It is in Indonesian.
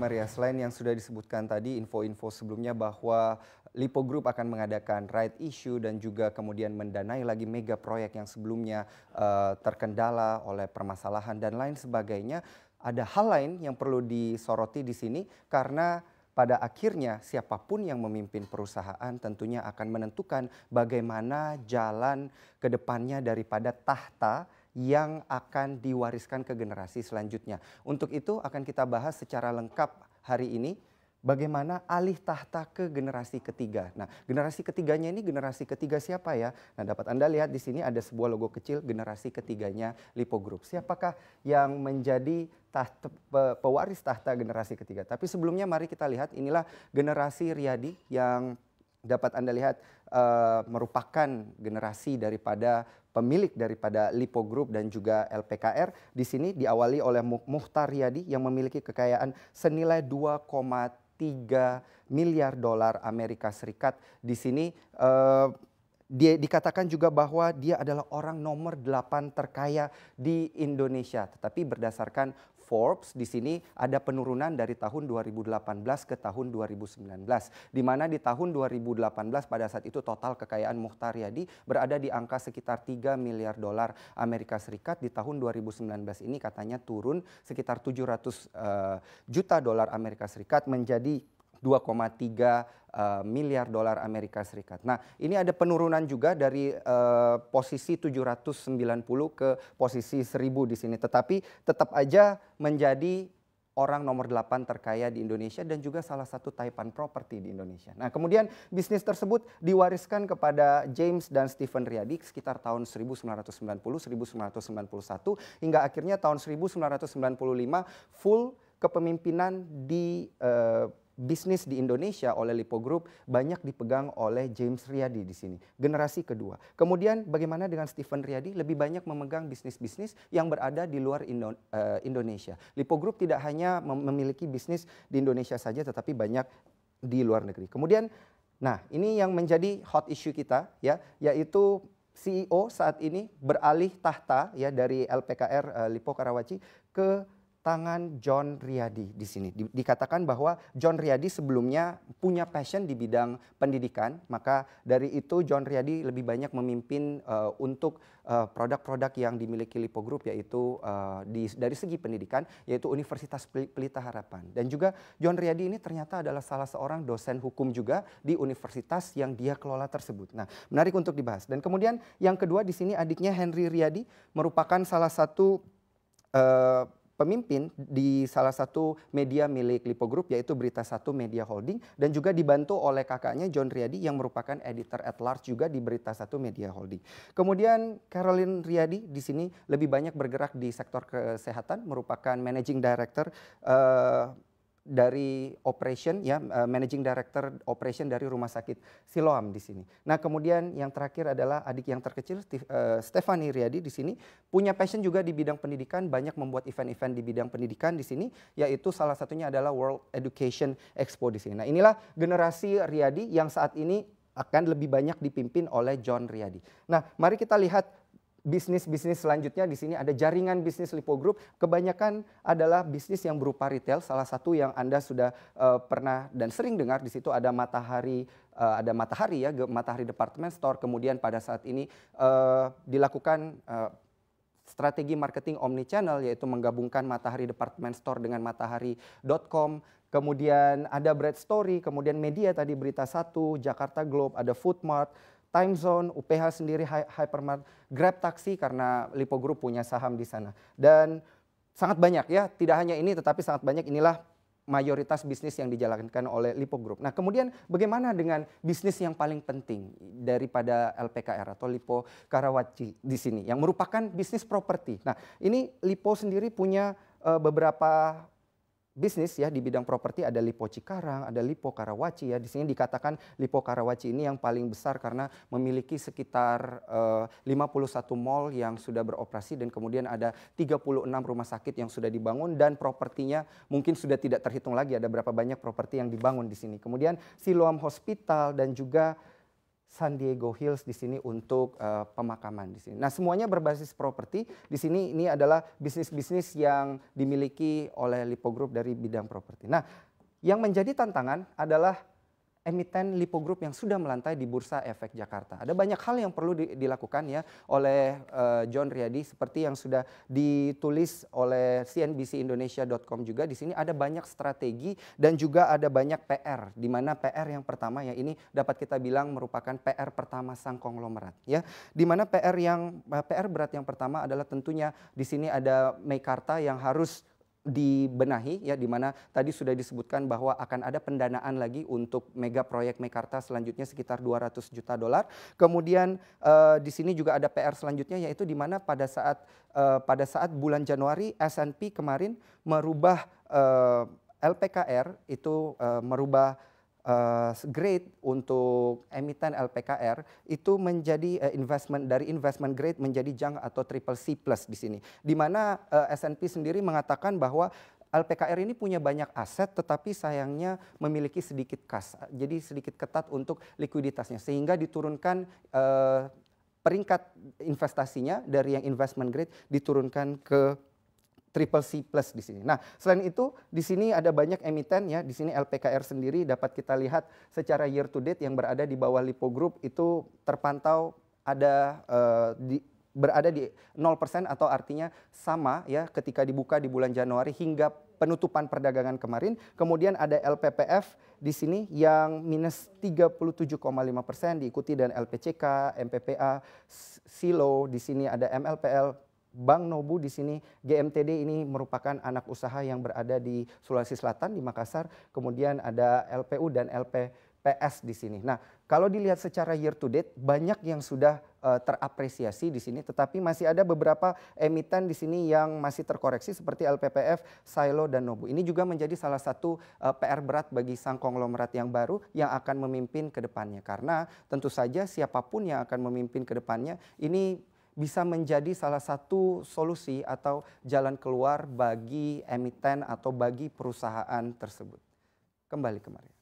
Maria, selain yang sudah disebutkan tadi info-info sebelumnya bahwa Lipo Group akan mengadakan right issue dan juga kemudian mendanai lagi mega proyek yang sebelumnya uh, terkendala oleh permasalahan dan lain sebagainya. Ada hal lain yang perlu disoroti di sini karena pada akhirnya siapapun yang memimpin perusahaan tentunya akan menentukan bagaimana jalan ke depannya daripada tahta yang akan diwariskan ke generasi selanjutnya. Untuk itu akan kita bahas secara lengkap hari ini bagaimana alih tahta ke generasi ketiga. Nah, generasi ketiganya ini generasi ketiga siapa ya? Nah, dapat Anda lihat di sini ada sebuah logo kecil generasi ketiganya Lipo Group. Siapakah yang menjadi tahta, pewaris tahta generasi ketiga? Tapi sebelumnya mari kita lihat inilah generasi Riyadi yang dapat Anda lihat uh, merupakan generasi daripada pemilik daripada Lipo Group dan juga LPKR di sini diawali oleh Muhtar Yadi yang memiliki kekayaan senilai 2,3 miliar dolar Amerika Serikat. Di sini uh, dia dikatakan juga bahwa dia adalah orang nomor 8 terkaya di Indonesia. Tetapi berdasarkan Forbes di sini ada penurunan dari tahun 2018 ke tahun 2019 di mana di tahun 2018 pada saat itu total kekayaan Muhtar Yadi berada di angka sekitar 3 miliar dolar Amerika Serikat di tahun 2019 ini katanya turun sekitar 700 uh, eh, juta dolar Amerika Serikat menjadi 2,3 eh, miliar dolar Amerika Serikat. Nah, ini ada penurunan juga dari uh, posisi 790 ke posisi 1000 di sini, tetapi tetap aja menjadi orang nomor 8 terkaya di Indonesia dan juga salah satu Taipan properti di Indonesia. Nah, kemudian bisnis tersebut diwariskan kepada James dan Stephen Riyadi sekitar tahun 1990, 1991 hingga akhirnya tahun 1995 full kepemimpinan di uh, bisnis di Indonesia oleh Lipo Group banyak dipegang oleh James Riyadi di sini, generasi kedua. Kemudian bagaimana dengan Stephen Riyadi lebih banyak memegang bisnis-bisnis yang berada di luar Indo uh, Indonesia. Lipo Group tidak hanya mem memiliki bisnis di Indonesia saja tetapi banyak di luar negeri. Kemudian nah, ini yang menjadi hot issue kita ya, yaitu CEO saat ini beralih tahta ya dari LPKR uh, eh, Lipo Karawaci ke tangan John Riyadi di sini. Di, dikatakan bahwa John Riyadi sebelumnya punya passion di bidang pendidikan, maka dari itu John Riyadi lebih banyak memimpin uh, untuk eh, produk-produk uh, yang dimiliki Lipo Group yaitu uh, di, dari segi pendidikan yaitu Universitas Pelita Harapan. Dan juga John Riyadi ini ternyata adalah salah seorang dosen hukum juga di universitas yang dia kelola tersebut. Nah, menarik untuk dibahas. Dan kemudian yang kedua di sini adiknya Henry Riyadi merupakan salah satu uh, pemimpin di salah satu media milik Lipo Group yaitu Berita Satu Media Holding dan juga dibantu oleh kakaknya John Riyadi yang merupakan editor at large juga di Berita Satu Media Holding. Kemudian Caroline Riyadi di sini lebih banyak bergerak di sektor kesehatan merupakan managing director uh, dari operation ya eh, managing director operation dari rumah sakit Siloam di sini. Nah, kemudian yang terakhir adalah adik yang terkecil Stefani eh, Riyadi di sini punya passion juga di bidang pendidikan, banyak membuat event-event di bidang pendidikan di sini yaitu salah satunya adalah World Education Expo di sini. Nah, inilah generasi Riyadi yang saat ini akan lebih banyak dipimpin oleh John Riyadi. Nah, mari kita lihat bisnis-bisnis selanjutnya di sini ada jaringan bisnis Lipo Group. Kebanyakan adalah bisnis yang berupa retail. Salah satu yang Anda sudah uh, pernah dan sering dengar di situ ada Matahari uh, ada Matahari ya, Matahari Department Store. Kemudian pada saat ini uh, dilakukan uh, strategi marketing omni channel yaitu menggabungkan Matahari Department Store dengan matahari.com, kemudian ada Bread Story, kemudian media tadi Berita Satu, Jakarta Globe, ada Foodmart, time zone, UPH sendiri hypermart, Grab taksi karena Lipo Group punya saham di sana. Dan sangat banyak ya, tidak hanya ini tetapi sangat banyak inilah mayoritas bisnis yang dijalankan oleh Lipo Group. Nah, kemudian bagaimana dengan bisnis yang paling penting daripada LPKR atau Lipo Karawaci di sini yang merupakan bisnis properti. Nah, ini Lipo sendiri punya eh, beberapa bisnis ya di bidang properti ada Lipo Cikarang, ada Lipo Karawaci ya. Di sini dikatakan Lipo Karawaci ini yang paling besar karena memiliki sekitar eh, uh, 51 mall yang sudah beroperasi dan kemudian ada 36 rumah sakit yang sudah dibangun dan propertinya mungkin sudah tidak terhitung lagi ada berapa banyak properti yang dibangun di sini. Kemudian Siloam Hospital dan juga San Diego Hills di sini untuk uh, pemakaman di sini. Nah, semuanya berbasis properti. Di sini ini adalah bisnis-bisnis yang dimiliki oleh Lipo Group dari bidang properti. Nah, yang menjadi tantangan adalah emiten Lipo Group yang sudah melantai di Bursa Efek Jakarta. Ada banyak hal yang perlu dilakukan ya oleh uh, John Riyadi seperti yang sudah ditulis oleh cnbcindonesia.com juga di sini ada banyak strategi dan juga ada banyak PR di mana PR yang pertama ya ini dapat kita bilang merupakan PR pertama sang konglomerat ya. Di mana PR yang eh, PR berat yang pertama adalah tentunya di sini ada Meikarta yang harus dibenahi ya di mana tadi sudah disebutkan bahwa akan ada pendanaan lagi untuk mega proyek Mekarta selanjutnya sekitar 200 juta dolar. Kemudian uh, di sini juga ada PR selanjutnya yaitu di mana pada saat uh, pada saat bulan Januari S&P kemarin merubah uh, eh, LPKR itu uh, merubah uh, grade untuk emiten LPKR itu menjadi uh, investment dari investment grade menjadi junk atau triple C plus di sini. Di mana uh, eh, S&P sendiri mengatakan bahwa LPKR ini punya banyak aset tetapi sayangnya memiliki sedikit kas. Jadi sedikit ketat untuk likuiditasnya sehingga diturunkan uh, peringkat investasinya dari yang investment grade diturunkan ke triple C plus di sini. Nah, selain itu di sini ada banyak emiten ya. Di sini LPKR sendiri dapat kita lihat secara year to date yang berada di bawah Lipo Group itu terpantau ada uh, di, berada di 0% atau artinya sama ya ketika dibuka di bulan Januari hingga penutupan perdagangan kemarin. Kemudian ada LPPF di sini yang minus 37,5 persen diikuti dan LPCK, MPPA, Silo, di sini ada MLPL, Bang Nobu di sini GMTD ini merupakan anak usaha yang berada di Sulawesi Selatan di Makassar, kemudian ada LPU dan LPPS di sini. Nah, kalau dilihat secara year to date banyak yang sudah uh, terapresiasi di sini, tetapi masih ada beberapa emiten di sini yang masih terkoreksi seperti LPPF, Silo dan Nobu. Ini juga menjadi salah satu uh, eh, PR berat bagi sang konglomerat yang baru yang akan memimpin ke depannya karena tentu saja siapapun yang akan memimpin ke depannya ini bisa menjadi salah satu solusi atau jalan keluar bagi emiten atau bagi perusahaan tersebut. Kembali kemarin.